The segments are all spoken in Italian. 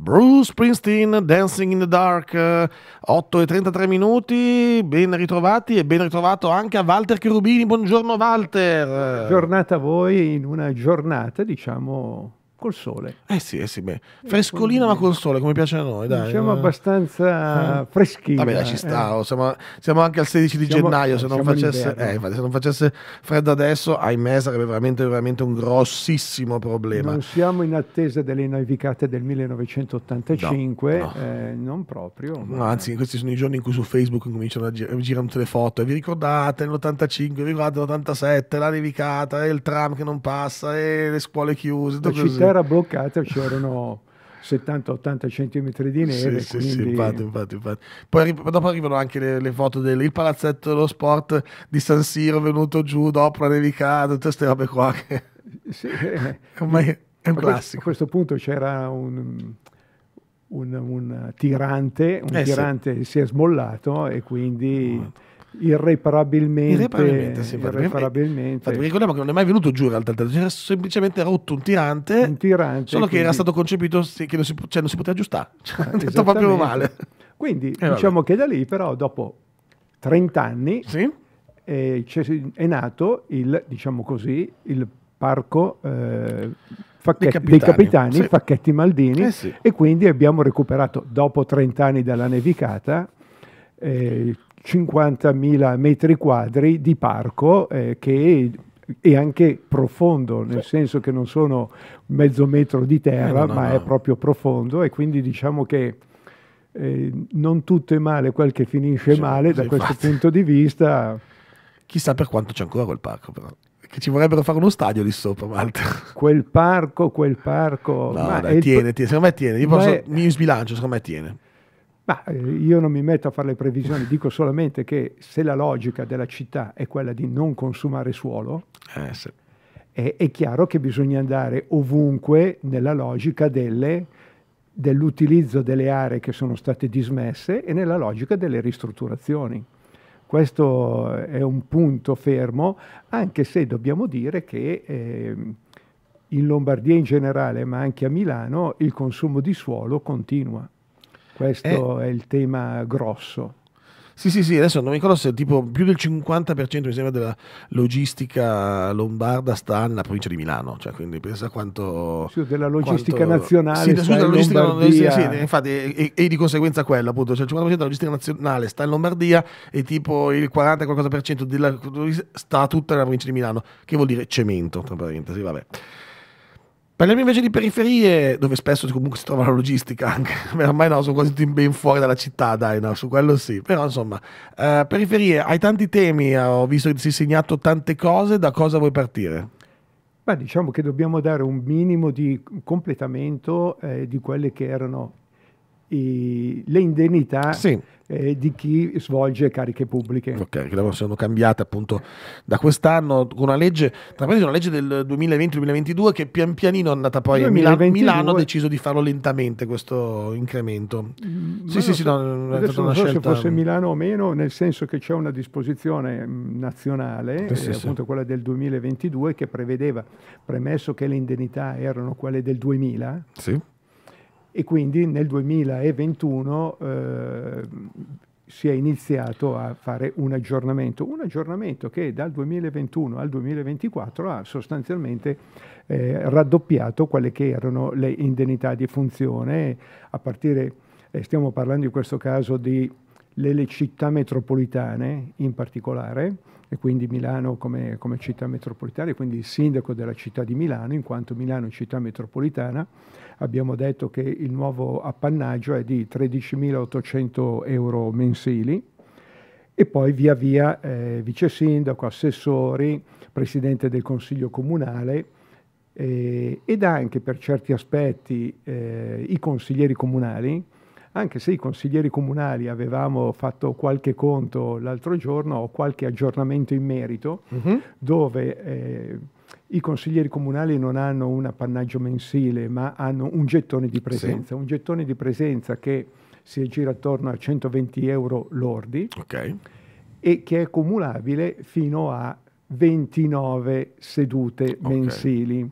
Bruce Springsteen, Dancing in the Dark, 8 eh, e 33 minuti, ben ritrovati e ben ritrovato anche a Walter Cherubini, buongiorno Walter. Giornata a voi in una giornata diciamo col sole. Eh sì, eh sì, beh. Frescolina ma col sole, come piace a noi, dai. Siamo abbastanza eh. freschini. Vabbè, dai, ci eh. sta, eh. siamo, siamo, anche al 16 di siamo, gennaio, se eh, non, facesse, eh, infatti, se non, facesse, freddo adesso, ahimè, sarebbe veramente, veramente, un grossissimo problema. Non siamo in attesa delle nevicate del 1985, no, no. Eh, non proprio. Ma... No, anzi, questi sono i giorni in cui su Facebook cominciano a gir- girare tutte le foto, e vi ricordate nell'85, vi ricordate l'87, la nevicata, e il tram che non passa, e le scuole chiuse, tutto la così. Città era bloccata, c'erano 70-80 centimetri di neve. Sì, quindi... sì, infatti, infatti, infatti. Poi dopo arrivano anche le, le foto del palazzetto dello sport di San Siro venuto giù dopo la nevicata, tutte queste robe qua. Che... Sì, eh, Ormai è un classico. A questo punto c'era un, un, un tirante, un eh, tirante sì. si è smollato e quindi... Oh irreparabilmente. Irreparabilmente, sì, irreparabilmente. Infatti, ricordiamo che non è mai venuto giù in realtà il era semplicemente rotto un tirante, un tirante solo quindi... che era stato concepito che non si, cioè, non si poteva aggiustare, cioè, ah, detto proprio male. Quindi eh, diciamo che da lì però dopo 30 anni sì? eh, è nato il, diciamo così, il parco... Eh, Facchetti, dei capitani, dei capitani sì. Facchetti Maldini eh sì. e quindi abbiamo recuperato dopo 30 anni dalla nevicata eh, 50.000 metri quadri di parco eh, che è anche profondo, nel senso che non sono mezzo metro di terra, eh, no, ma no. è proprio profondo e quindi diciamo che eh, non tutto è male, quel che finisce cioè, male da questo fatto. punto di vista. Chissà per quanto c'è ancora quel parco però che ci vorrebbero fare uno stadio lì sopra, Malta. Quel parco, quel parco. No, dai, tiene, tiene, secondo me tiene. Io posso, è, mi sbilancio, secondo me tiene. Ma eh, io non mi metto a fare le previsioni, dico solamente che se la logica della città è quella di non consumare suolo, eh, sì. è, è, chiaro che bisogna andare ovunque nella logica delle, dell'utilizzo delle aree che sono state dismesse e nella logica delle ristrutturazioni. Questo è un punto fermo, anche se dobbiamo dire che... Eh, in Lombardia in generale, ma anche a Milano, il consumo di suolo continua. Questo eh. è il tema grosso. Sì, sì, sì, adesso non mi ricordo se tipo più del 50% mi sembra della logistica lombarda sta nella provincia di Milano, cioè quindi pensa quanto... Sì, della logistica quanto, nazionale. Sì, sta della logistica, Lombardia. sì, sì, infatti, e, e, di conseguenza quello, appunto, cioè il 50% della logistica nazionale sta in Lombardia e tipo il 40 qualcosa per cento della, logistica sta tutta nella provincia di Milano, che vuol dire cemento, tra parentesi, vabbè. Parliamo invece di periferie, dove spesso comunque si trova la logistica, anche ormai no, sono quasi tutti ben fuori dalla città, dai, no, su quello sì. Però insomma, eh, periferie, hai tanti temi, eh, ho visto che ti sei segnato tante cose, da cosa vuoi partire? Beh, diciamo che dobbiamo dare un minimo di completamento eh, di quelle che erano i, le indennità sì. eh, di chi svolge cariche pubbliche. Ok, che sono cambiate appunto da quest'anno con una legge, tra parentesi una legge del 2020-2022 che pian pianino è andata poi 2022, a Milano, ha deciso di farlo lentamente questo incremento. Mh, mm, sì, sì, so, sì, no, è stata una non so scelta... se fosse Milano o meno, nel senso che c'è una disposizione mm, nazionale, eh, sì, appunto sì. quella del 2022, che prevedeva, premesso che le indennità erano quelle del 2000, sì e quindi nel 2021 eh, si è iniziato a fare un aggiornamento, un aggiornamento che dal 2021 al 2024 ha sostanzialmente eh, raddoppiato quelle che erano le indennità di funzione, a partire, eh, stiamo parlando in questo caso di le città metropolitane in particolare, e quindi Milano come, come, città metropolitana, e quindi il sindaco della città di Milano, in quanto Milano è città metropolitana, abbiamo detto che il nuovo appannaggio è di 13.800 euro mensili e poi via via eh, vice sindaco, assessori, presidente del consiglio comunale eh, ed anche per certi aspetti eh, i consiglieri comunali, anche se i consiglieri comunali avevamo fatto qualche conto l'altro giorno ho qualche aggiornamento in merito, mm-hmm. dove eh, i consiglieri comunali non hanno un appannaggio mensile, ma hanno un gettone di presenza, sì. un gettone di presenza che si aggira attorno a 120 euro lordi okay. e che è cumulabile fino a 29 sedute okay. mensili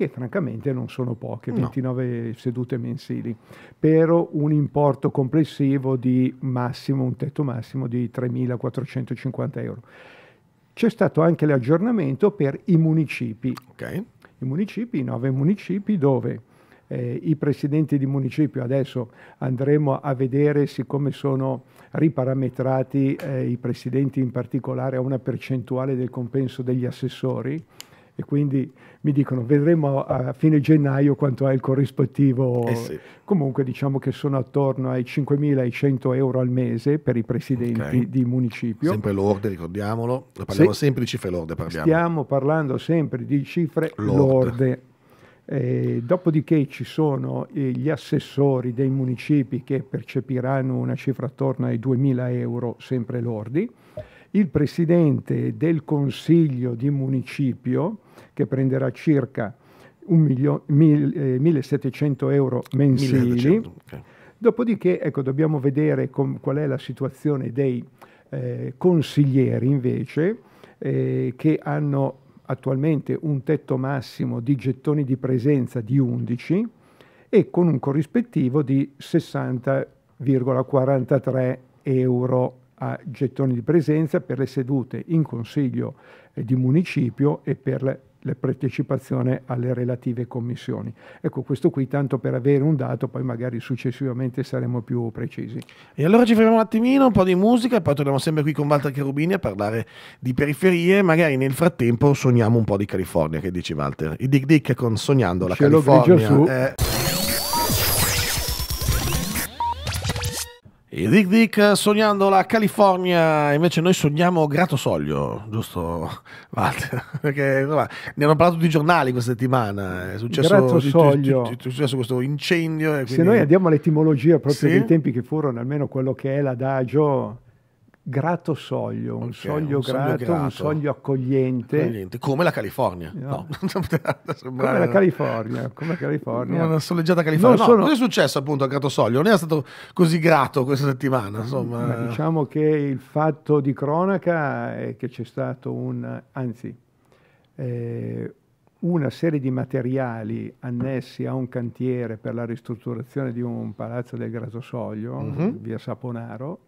che francamente non sono poche, 29 no. sedute mensili, per un importo complessivo di massimo, un tetto massimo di 3.450 euro. C'è stato anche l'aggiornamento per i municipi. Okay. I municipi, nove municipi dove eh, i presidenti di municipio. Adesso andremo a vedere, siccome sono riparametrati eh, i presidenti in particolare a una percentuale del compenso degli assessori, e quindi mi dicono vedremo a fine gennaio quanto è il corrispettivo. Eh sì. Comunque diciamo che sono attorno ai 5.100 euro al mese per i presidenti okay. di municipio. Sempre lorde, ricordiamolo, parliamo Se, sempre di cifre lorde. Parliamo. Stiamo parlando sempre di cifre lorde. lorde. Eh, dopodiché ci sono gli assessori dei municipi che percepiranno una cifra attorno ai 2.000 euro, sempre lordi. Il presidente del consiglio di municipio che prenderà circa milio- mil, eh, 1700 euro mensili. 1200, okay. Dopodiché ecco, dobbiamo vedere com- qual è la situazione dei eh, consiglieri invece eh, che hanno attualmente un tetto massimo di gettoni di presenza di 11 e con un corrispettivo di 60,43 euro a gettoni di presenza per le sedute in consiglio eh, di municipio e per la partecipazione alle relative commissioni. Ecco questo qui tanto per avere un dato, poi magari successivamente saremo più precisi. E allora ci fermiamo un attimino, un po' di musica e poi torniamo sempre qui con Walter Cherubini a parlare di periferie, magari nel frattempo sogniamo un po' di California, che dice Walter. I Dick Dick con Sognando la Cielo California. Grigio su. Eh. Il Dick Dick sognando la California, invece noi sogniamo Gratosoglio, giusto Walter? Perché insomma, ne hanno parlato tutti i giornali questa settimana, è successo, è successo questo incendio. Quindi... Se noi andiamo all'etimologia proprio sì? dei tempi che furono, almeno quello che è l'adagio grato soglio, un soglio un grato, soglio grato, un soglio accogliente. accogliente. Come la California. Eh. No. No. come la California, come la California. Una soleggiata California. No, sono... Cosa è successo appunto a Grato Soglio? Non è stato così grato questa settimana, insomma. Ma diciamo che il fatto di cronaca è che c'è stato un, anzi, eh, una serie di materiali annessi a un cantiere per la ristrutturazione di un palazzo del Grasosoglio, mm-hmm. via Saponaro,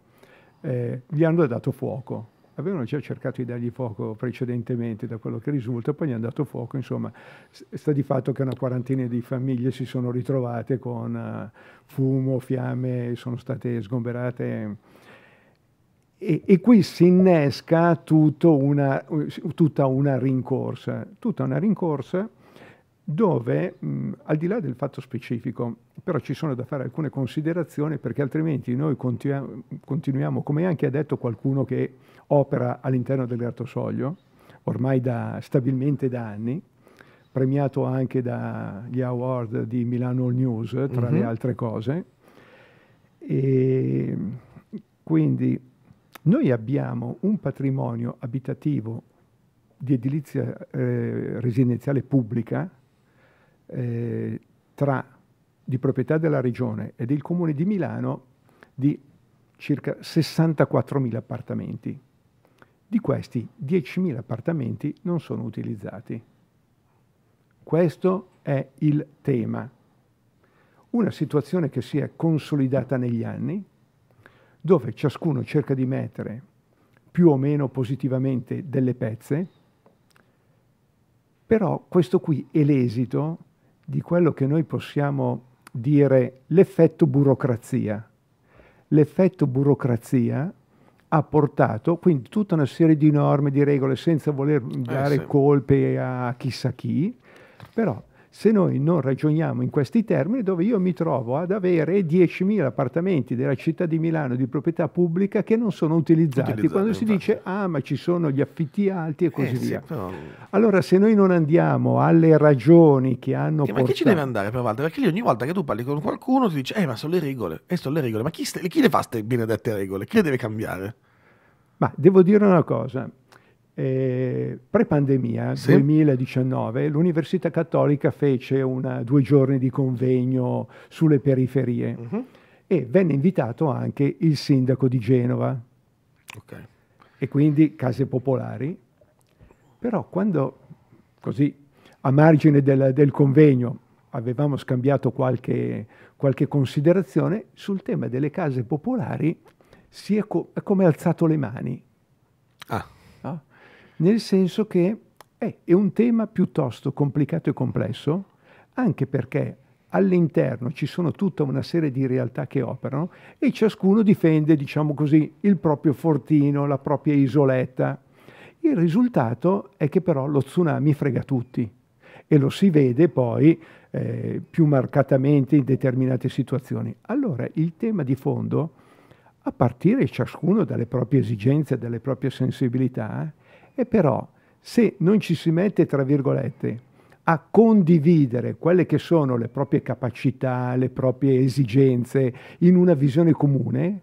eh, gli hanno dato fuoco. Avevano già cercato di dargli fuoco precedentemente, da quello che risulta, poi gli hanno dato fuoco. Insomma, sta di fatto che una quarantina di famiglie si sono ritrovate con eh, fumo, fiamme, sono state sgomberate. E, e, qui si innesca una, tutta una rincorsa, tutta una rincorsa dove mh, al di là del fatto specifico, però ci sono da fare alcune considerazioni perché altrimenti noi continuiamo, continuiamo come anche ha detto qualcuno che opera all'interno del Soglio, ormai da, stabilmente da anni, premiato anche dagli award di Milano All News, tra mm-hmm. le mhm. altre cose. E quindi noi abbiamo un patrimonio abitativo di edilizia eh, residenziale pubblica eh, tra, di proprietà della Regione e del Comune di Milano di circa 64.000 appartamenti. Di questi 10.000 appartamenti non sono utilizzati. Questo è il tema. Una situazione che si è consolidata negli anni, dove ciascuno cerca di mettere più o meno positivamente delle pezze, però questo qui è l'esito di quello che noi possiamo dire l'effetto burocrazia. L'effetto burocrazia ha portato quindi tutta una serie di norme, di regole, senza voler eh, dare eh sì. colpe a chissà chi, però se noi non ragioniamo in questi termini, dove io mi trovo ad avere 10.000 appartamenti della città di Milano di proprietà pubblica che non sono utilizzati, utilizzati quando si infatti. dice ah ma ci sono gli affitti alti e eh, così eh, via. Sì, però... Allora se noi non andiamo alle ragioni che hanno... Eh, portato... Ma chi ci deve andare per volta? Perché lì ogni volta che tu parli con qualcuno ti dice eh ma sono le regole, eh sono le regole, ma chi, st- chi le fa queste benedette regole? Chi le deve cambiare? Ma devo dire una cosa, eh, pre-pandemia, sì. 2019, l'Università Cattolica fece una, due giorni di convegno sulle periferie uh-huh. e venne invitato anche il sindaco di Genova okay. e quindi case popolari. Però quando, così, a margine del, del convegno, avevamo scambiato qualche, qualche, considerazione sul tema delle case popolari, si è, co- è come alzato le mani. Ah nel senso che eh, è un tema piuttosto complicato e complesso, anche perché all'interno ci sono tutta una serie di realtà che operano e ciascuno difende, diciamo così, il proprio fortino, la propria isoletta. Il risultato è che però lo tsunami frega tutti e lo si vede poi eh, più marcatamente in determinate situazioni. Allora il tema di fondo, a partire ciascuno dalle proprie esigenze, dalle proprie sensibilità, e però se non ci si mette, tra virgolette, a condividere quelle che sono le proprie capacità, le proprie esigenze in una visione comune,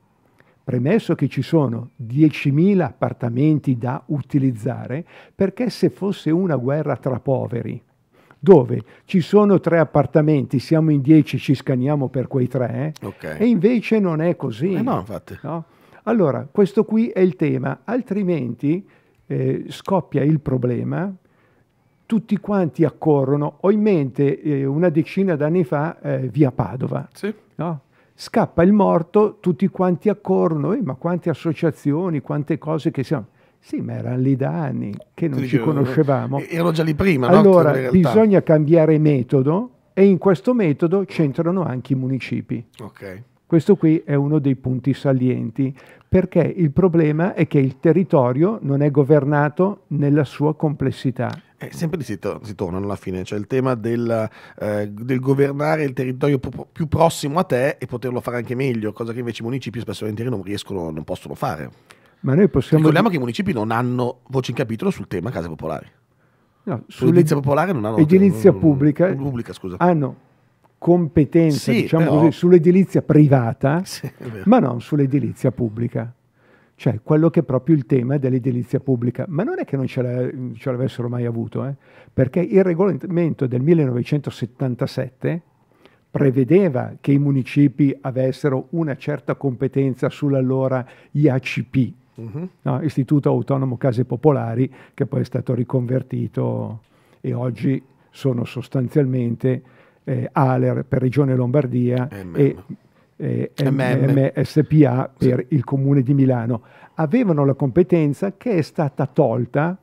premesso che ci sono 10.000 appartamenti da utilizzare, perché se fosse una guerra tra poveri, dove ci sono tre appartamenti, siamo in 10, ci scanniamo per quei tre, eh, okay. e invece non è così. Eh no, no? Allora, questo qui è il tema, altrimenti eh, scoppia il problema, tutti quanti accorrono, ho in mente eh, una decina d'anni fa eh, via Padova. Sì. No? Scappa il morto, tutti quanti accorrono, eh, ma quante associazioni, quante cose che siamo. Sì, ma erano lì da anni che non sì, ci conoscevamo. Ero già lì prima. Allora, no? bisogna cambiare metodo e in questo metodo c'entrano anche i municipi. Okay. Questo qui è uno dei punti salienti perché il problema è che il territorio non è governato nella sua complessità. Eh, sempre si, to- si, torna alla fine, cioè il tema del, eh, del governare il territorio pu- più prossimo a te e poterlo fare anche meglio, cosa che invece i municipi spesso volentieri non riescono, non possono fare. Ma noi possiamo... Ricordiamo che i municipi non hanno voce in capitolo sul tema case popolari. No, sull'edilizia popolare non hanno... Edilizia pubblica. Pubblica, scusa. Hanno competenza, sì, diciamo però... così, sull'edilizia privata, sì, ma non sull'edilizia pubblica. Cioè, quello che è proprio il tema dell'edilizia pubblica. Ma non è che non ce, ce l'avessero mai avuto, eh? perché il regolamento del 1977 prevedeva che i municipi avessero una certa competenza sull'allora IACP, uh-huh. Mm-hmm. no? Istituto Autonomo Case Popolari, che poi è stato riconvertito e oggi sono sostanzialmente eh, Aler per Regione Lombardia MM. e eh, MSPA per sì. il Comune di Milano, avevano la competenza che è stata tolta.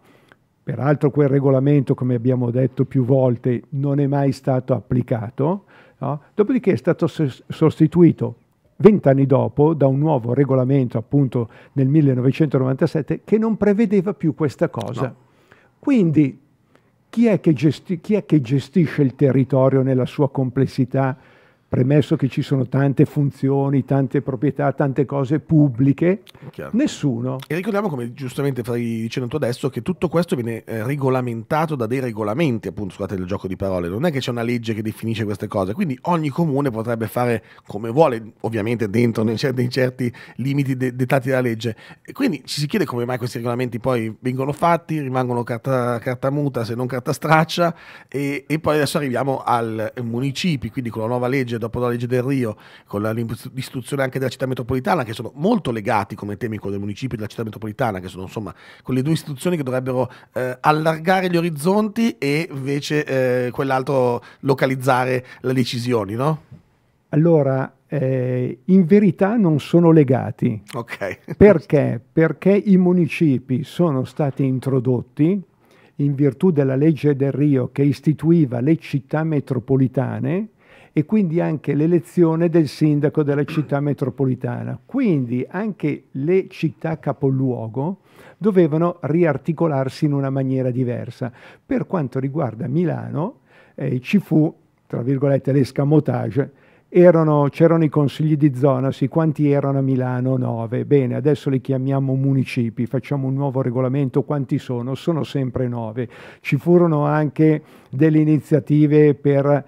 Peraltro quel regolamento, come abbiamo detto più volte, non è mai stato applicato, no? dopodiché è stato sostituito vent'anni dopo da un nuovo regolamento, appunto nel 1997, che non prevedeva più questa cosa. No. Quindi chi è, chi è che gestisce il territorio nella sua complessità? premesso che ci sono tante funzioni, tante proprietà, tante cose pubbliche, Chiaro. nessuno. E ricordiamo, come giustamente stai dicendo tu adesso, che tutto questo viene eh, regolamentato da dei regolamenti, appunto, scusate il gioco di parole, non è che c'è una legge che definisce queste cose, quindi ogni comune potrebbe fare come vuole, ovviamente dentro nei certi, nei certi limiti de dettati dalla legge. E quindi ci si chiede come mai questi regolamenti poi vengono fatti, rimangono carta, carta muta se non carta straccia e, e poi adesso arriviamo al municipio, quindi con la nuova legge legge, dopo la legge del Rio, con la, l'istituzione anche della città metropolitana, che sono molto legati come temi con i municipi della città metropolitana, che sono insomma quelle due istituzioni che dovrebbero eh, allargare gli orizzonti e invece eh, quell'altro localizzare le decisioni, no? Allora, eh, in verità non sono legati. Ok. Perché? Perché i municipi sono stati introdotti in virtù della legge del Rio che istituiva le città metropolitane e quindi anche l'elezione del sindaco della città metropolitana. Quindi anche le città capoluogo dovevano riarticolarsi in una maniera diversa. Per quanto riguarda Milano eh, ci fu, tra virgolette, l'escamotage c'erano i consigli di zona, sì, quanti erano a Milano? 9. Bene, adesso li chiamiamo municipi, facciamo un nuovo regolamento, quanti sono? Sono sempre 9. Ci furono anche delle iniziative per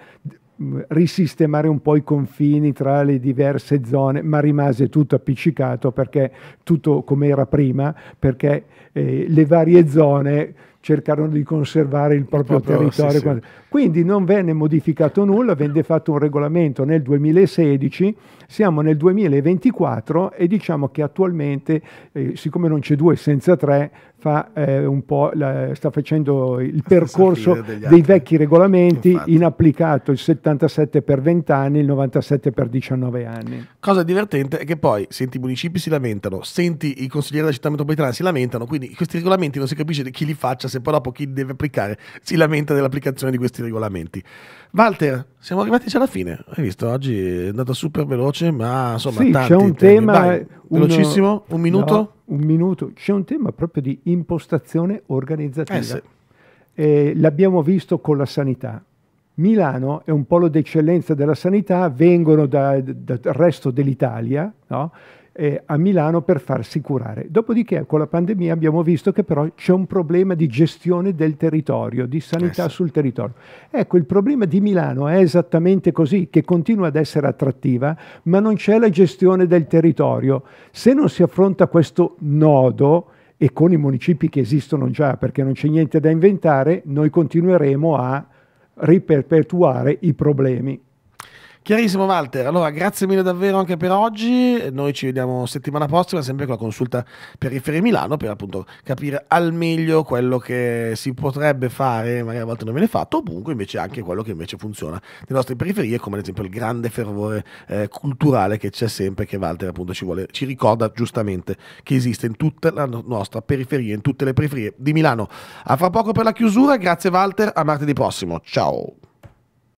Mm, risistemare un po' i confini tra le diverse zone, ma rimase tutto appiccicato perché tutto come era prima, perché eh, le varie zone cercarono di conservare il proprio, il proprio territorio. Sì, sì. Quindi non venne modificato nulla, venne fatto un regolamento nel 2016, siamo nel 2024 e diciamo che attualmente, eh, siccome non c'è due senza tre, fa, eh, la, sta facendo il percorso dei vecchi regolamenti, Infatti. inapplicato il 77 per 20 anni, il 97 per 19 anni. Cosa divertente è che poi senti i municipi si lamentano, senti i consiglieri della città metropolitana si lamentano, quindi questi regolamenti non si capisce chi li faccia se poi dopo chi deve applicare si lamenta dell'applicazione di questi regolamenti. Walter, siamo arrivati già alla fine. Hai visto? Oggi è andata super veloce, ma insomma, sì, c'è un temi. tema Vai, eh, uno, velocissimo, un minuto. No, un minuto. C'è un tema proprio di impostazione organizzativa. Eh, sì. eh, l'abbiamo visto con la sanità. Milano è un polo d'eccellenza della sanità, vengono da, da, dal resto dell'Italia, no? eh, a Milano per farsi curare. Dopodiché con la pandemia abbiamo visto che però c'è un problema di gestione del territorio, di sanità yes. sul territorio. Ecco, il problema di Milano è esattamente così, che continua ad essere attrattiva, ma non c'è la gestione del territorio. Se non si affronta questo nodo, e con i municipi che esistono già, perché non c'è niente da inventare, noi continueremo a riperpetuare i problemi. Chiarissimo Walter, allora grazie mille davvero anche per oggi, noi ci vediamo settimana prossima sempre con la consulta per Riferi Milano per appunto capire al meglio quello che si potrebbe fare, magari a volte non viene fatto, o comunque invece anche quello che invece funziona nelle nostre periferie, come ad esempio il grande fervore eh, culturale che c'è sempre, che Walter appunto ci, vuole, ci ricorda giustamente che esiste in tutta la nostra periferia, in tutte le periferie di Milano. A fra poco per la chiusura, grazie Walter, a martedì prossimo, ciao!